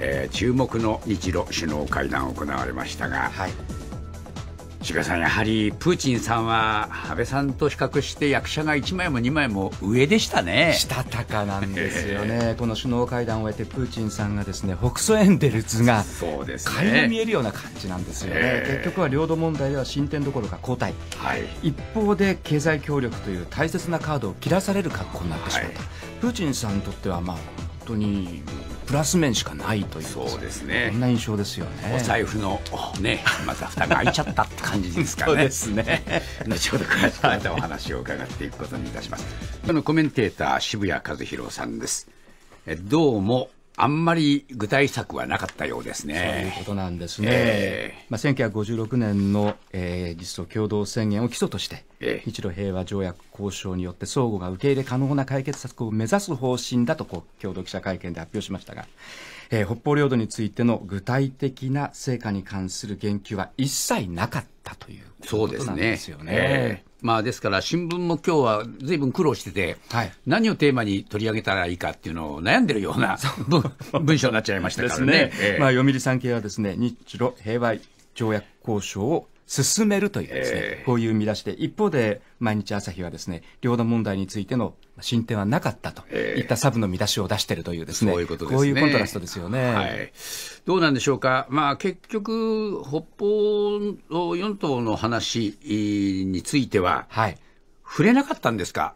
えー、注目の日露首脳会談行われましたが、はい、志賀さん、やはりプーチンさんは安倍さんと比較して役者が1枚も2枚も上でしたねしたたかなんですよね、この首脳会談を終えてプーチンさんがですね北総エンデルズが垣間、ね、見えるような感じなんですよね、結局は領土問題では進展どころか後退、はい、一方で経済協力という大切なカードを切らされる格好になってしまった、はい、プーチンさんにとっては、まあ、本当にプラス面しかないというそうですねこんな印象ですよねお財布のねまた蓋が開いちゃったって感じですかねそうですね後ほど詳しくまたお話を伺っていくことにいたします今のコメンテーター渋谷和弘さんですどうもあんまり具体策はなかったようですね。そういうことなんですね。えー、まあ、1956年の、えー、実装共同宣言を基礎として、えー、日露平和条約交渉によって相互が受け入れ可能な解決策を目指す方針だとこう共同記者会見で発表しましたが、えー、北方領土についての具体的な成果に関する言及は一切なかったということなんですよね。ですねえー、まあ、ですから、新聞も今日はずいぶん苦労してて、はい、何をテーマに取り上げたらいいかっていうのを悩んでるような文章になっちゃいましたからね。ねえー、まあ、読売産経はですね日露平和条約交渉を進めるというですね、こういう見出しで、一方で毎日朝日はですね、領土問題についての進展はなかったといったサブの見出しを出しているというですね、こういうコントラストですよね。はい。どうなんでしょうか。まあ結局、北方四島の話については、はい。触れなかったんですか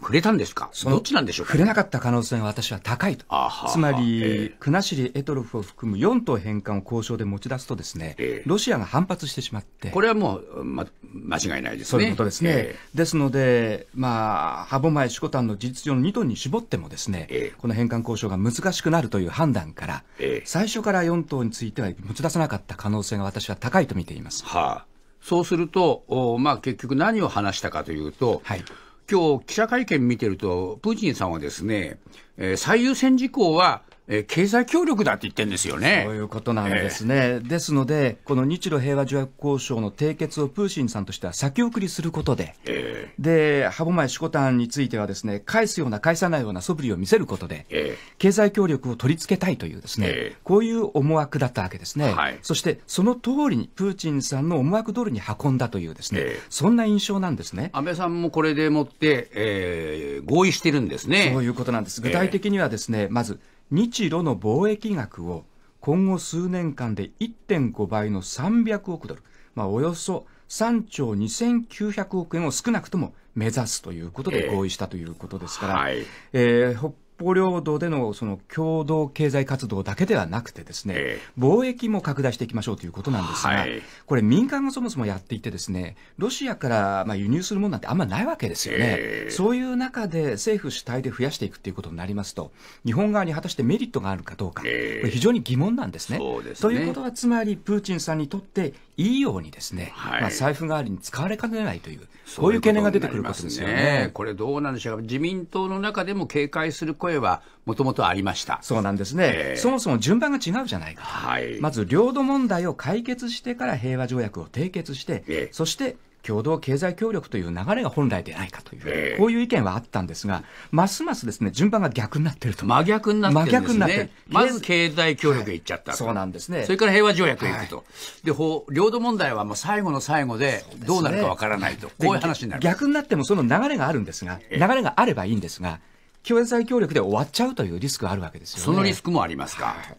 触れたんですかどっちなんでしょうか、ね、触れなかった可能性は私は高いと。つまり、えー、国後エトロフを含む4島返還を交渉で持ち出すとですね、えー、ロシアが反発してしまって。これはもう、ま、間違いないですね。そういうことですね。えー、ですので、まあ、歯舞、シコタンの事実上の2トンに絞ってもですね、この返還交渉が難しくなるという判断から、最初から4島については持ち出さなかった可能性が私は高いと見ています。はあそうすると、まあ、結局何を話したかというと、はい、今日記者会見見てると、プーチンさんはですね、えー、最優先事項はえー、経済協力だって言ってんですよね。そういうことなんですね。えー、ですので、この日露平和条約交渉の締結をプーシンさんとしては先送りすることで、えー、で、歯舞シコタンについてはですね、返すような返さないような素振りを見せることで、えー、経済協力を取り付けたいというですね、こういう思惑だったわけですね。はい、そして、その通りに、プーチンさんの思惑通りに運んだというですね、そんな印象なんですね。安倍さんもこれでもって、えー、合意してるんですね。そういうことなんです。具体的にはですね、まず、日ロの貿易額を今後数年間で1.5倍の300億ドル、まあ、およそ3兆2900億円を少なくとも目指すということで合意したということですから、えーはいえー、北方領土でのその共同経済活動だけではなくてですね、えー、貿易も拡大していきましょうということなんですが、はい、これ民間がそもそもやっていてですね、ロシアからまあ輸入するものなんてあんまないわけですよね。えー、そういう中で政府主体で増やしていくということになりますと、日本側に果たしてメリットがあるかどうか、えー、これ非常に疑問なんですね。すねということはつまりプーチンさんにとっていいようにですね、はい、まあ、財布代わりに使われかねないという、そういう懸念が出てくることですよね。ねこれどうなんでしょうか、自民党の中でも警戒する声はもともとありました。そうなんですね、そもそも順番が違うじゃないか、はい、まず領土問題を解決してから平和条約を締結して、そして共同経済協力という流れが本来でないかという、こういう意見はあったんですが、ますますですね順番が逆になってると。真逆になってるんですね。まず経済協力へ行っちゃった、はい、そうなんですね。それから平和条約へ行くと。はい、で、領土問題はもう最後の最後でどうなるかわからないと、ね、こういう話になる。逆になってもその流れがあるんですが、流れがあればいいんですが、経済協力で終わっちゃうというリスクがあるわけですよね。そのリスクもありますか。はい、あ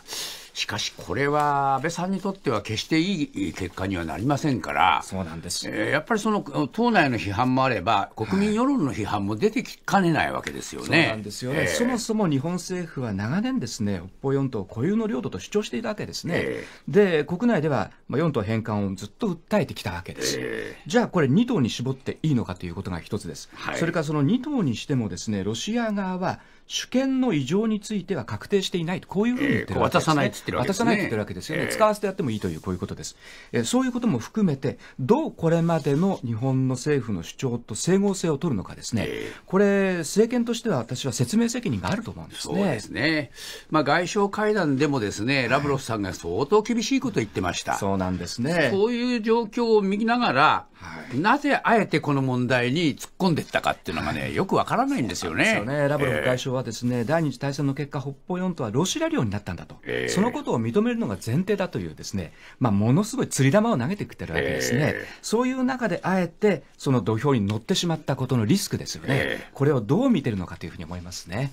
あ。しかしこれは安倍さんにとっては決していい結果にはなりませんから、そうなんです、えー、やっぱりその党内の批判もあれば、国民世論の批判も出てきかねないわけですよね、はい、そうなんですよね、えー、そもそも日本政府は長年、ですね北方四島固有の領土と主張していたわけですね、えー、で国内では、まあ、島返還をずっと訴えてきたわけです、えー、じゃあこれ、2島に絞っていいのかということが一つです、はい、それからその2島にしても、ですねロシア側は主権の異常については確定していないと、こういうふうに言ってるわけです、ね、渡さないるわけですね。渡さないと言ってるわけですよね、えー、使わせてやってもいいという、こういうことです、えー。そういうことも含めて、どうこれまでの日本の政府の主張と整合性を取るのかですね、えー、これ、政権としては私は説明責任があると思うんですね。そうですね。まあ、外相会談でもですね、ラブロフさんが相当厳しいことを言ってました。そうなんですね。そういう状況を見ながら、はい、なぜあえてこの問題に突っ込んでいったかっていうのがね、よくわからないんですよね、ね、ラブロフ外相はですね、えー、第二次大戦の結果、北方四島はロシア領になったんだと、えー、そのことを認めるのが前提だというですね、まあ、ものすごい釣り玉を投げてきてるわけですね、えー、そういう中であえてその土俵に乗ってしまったことのリスクですよね、これをどう見てるのかというふうに思いますね。